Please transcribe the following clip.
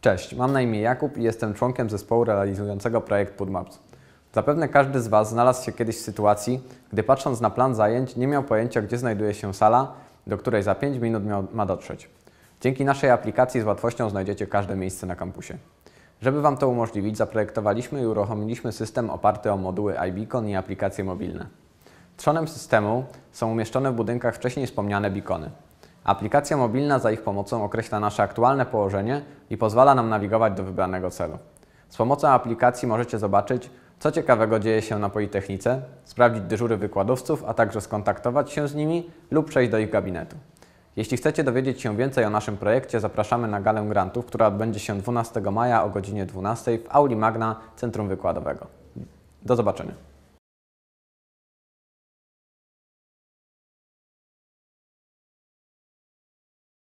Cześć, mam na imię Jakub i jestem członkiem zespołu realizującego projekt PudMaps. Zapewne każdy z Was znalazł się kiedyś w sytuacji, gdy patrząc na plan zajęć nie miał pojęcia, gdzie znajduje się sala, do której za 5 minut ma dotrzeć. Dzięki naszej aplikacji z łatwością znajdziecie każde miejsce na kampusie. Żeby Wam to umożliwić, zaprojektowaliśmy i uruchomiliśmy system oparty o moduły iBeacon i aplikacje mobilne. Trzonem systemu są umieszczone w budynkach wcześniej wspomniane beacony. Aplikacja mobilna za ich pomocą określa nasze aktualne położenie i pozwala nam nawigować do wybranego celu. Z pomocą aplikacji możecie zobaczyć, co ciekawego dzieje się na Politechnice, sprawdzić dyżury wykładowców, a także skontaktować się z nimi lub przejść do ich gabinetu. Jeśli chcecie dowiedzieć się więcej o naszym projekcie, zapraszamy na galę grantów, która odbędzie się 12 maja o godzinie 12 w Auli Magna Centrum Wykładowego. Do zobaczenia.